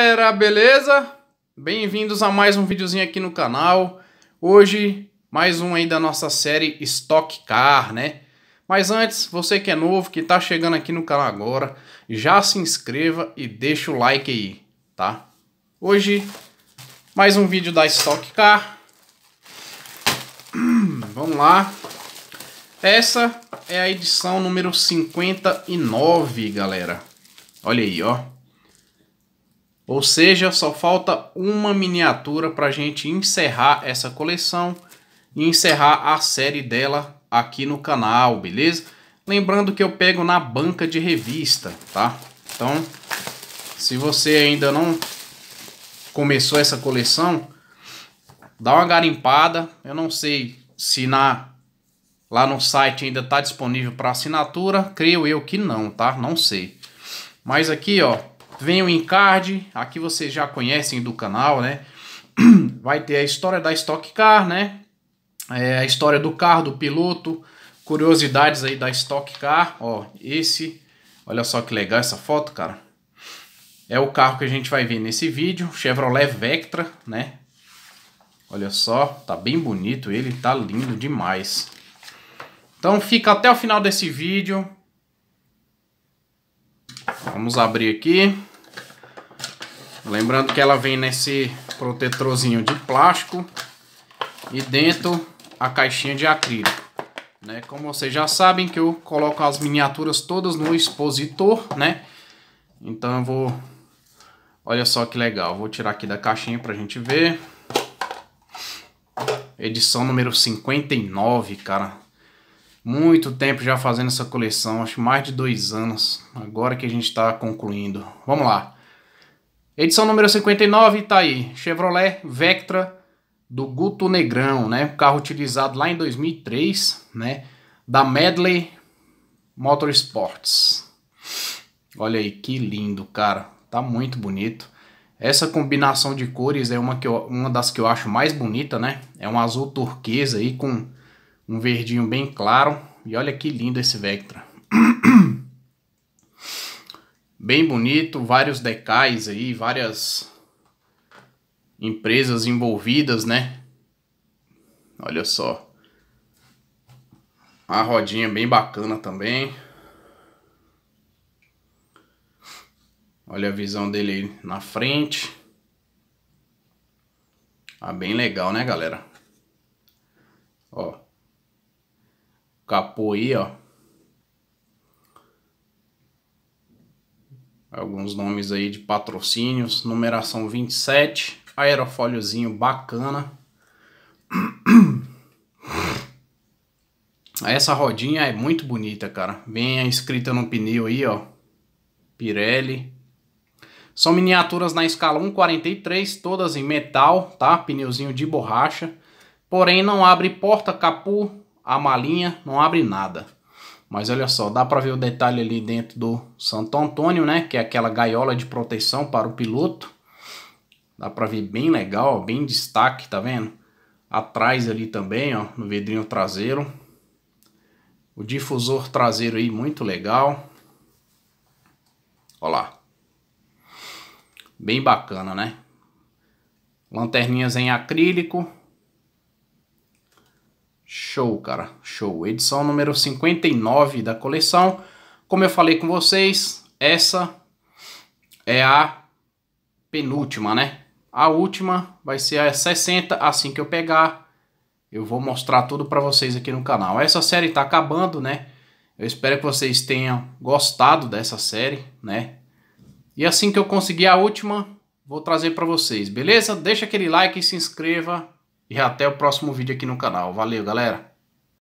galera, beleza? Bem-vindos a mais um videozinho aqui no canal. Hoje, mais um aí da nossa série Stock Car, né? Mas antes, você que é novo, que tá chegando aqui no canal agora, já se inscreva e deixa o like aí, tá? Hoje, mais um vídeo da Stock Car. Vamos lá. Essa é a edição número 59, galera. Olha aí, ó. Ou seja, só falta uma miniatura para a gente encerrar essa coleção e encerrar a série dela aqui no canal, beleza? Lembrando que eu pego na banca de revista, tá? Então, se você ainda não começou essa coleção, dá uma garimpada. Eu não sei se na, lá no site ainda está disponível para assinatura. Creio eu que não, tá? Não sei. Mas aqui, ó, Vem o encard, aqui vocês já conhecem do canal, né? Vai ter a história da Stock Car, né? É, a história do carro, do piloto, curiosidades aí da Stock Car. Ó, esse, olha só que legal essa foto, cara. É o carro que a gente vai ver nesse vídeo, Chevrolet Vectra, né? Olha só, tá bem bonito ele, tá lindo demais. Então fica até o final desse vídeo. Vamos abrir aqui. Lembrando que ela vem nesse protetorzinho de plástico e dentro a caixinha de acrílico. Né? Como vocês já sabem que eu coloco as miniaturas todas no expositor, né? Então eu vou... Olha só que legal, vou tirar aqui da caixinha pra gente ver. Edição número 59, cara. Muito tempo já fazendo essa coleção, acho mais de dois anos. Agora que a gente está concluindo. Vamos lá. Edição número 59 tá aí, Chevrolet Vectra do Guto Negrão, né? Um carro utilizado lá em 2003, né? Da Medley Motorsports. Olha aí que lindo, cara. Tá muito bonito. Essa combinação de cores é uma, que eu, uma das que eu acho mais bonita, né? É um azul turquesa aí com um verdinho bem claro. E olha que lindo esse Vectra bem bonito, vários decais aí, várias empresas envolvidas, né? Olha só. A rodinha bem bacana também. Olha a visão dele aí na frente. Ah, bem legal, né, galera? Ó. Capô aí, ó. alguns nomes aí de patrocínios, numeração 27, aerofóliozinho bacana. Essa rodinha é muito bonita, cara. Vem escrita no pneu aí, ó. Pirelli. São miniaturas na escala 1,43, todas em metal, tá? Pneuzinho de borracha. Porém, não abre porta, capô, a malinha, não abre nada. Mas olha só, dá para ver o detalhe ali dentro do Santo Antônio, né? Que é aquela gaiola de proteção para o piloto. Dá para ver bem legal, bem destaque, tá vendo? Atrás ali também, ó, no vidrinho traseiro. O difusor traseiro aí, muito legal. Olha lá. Bem bacana, né? Lanterninhas em acrílico, Show, cara, show. Edição número 59 da coleção. Como eu falei com vocês, essa é a penúltima, né? A última vai ser a 60, assim que eu pegar, eu vou mostrar tudo para vocês aqui no canal. Essa série está acabando, né? Eu espero que vocês tenham gostado dessa série, né? E assim que eu conseguir a última, vou trazer para vocês, beleza? Deixa aquele like e se inscreva. E até o próximo vídeo aqui no canal. Valeu, galera!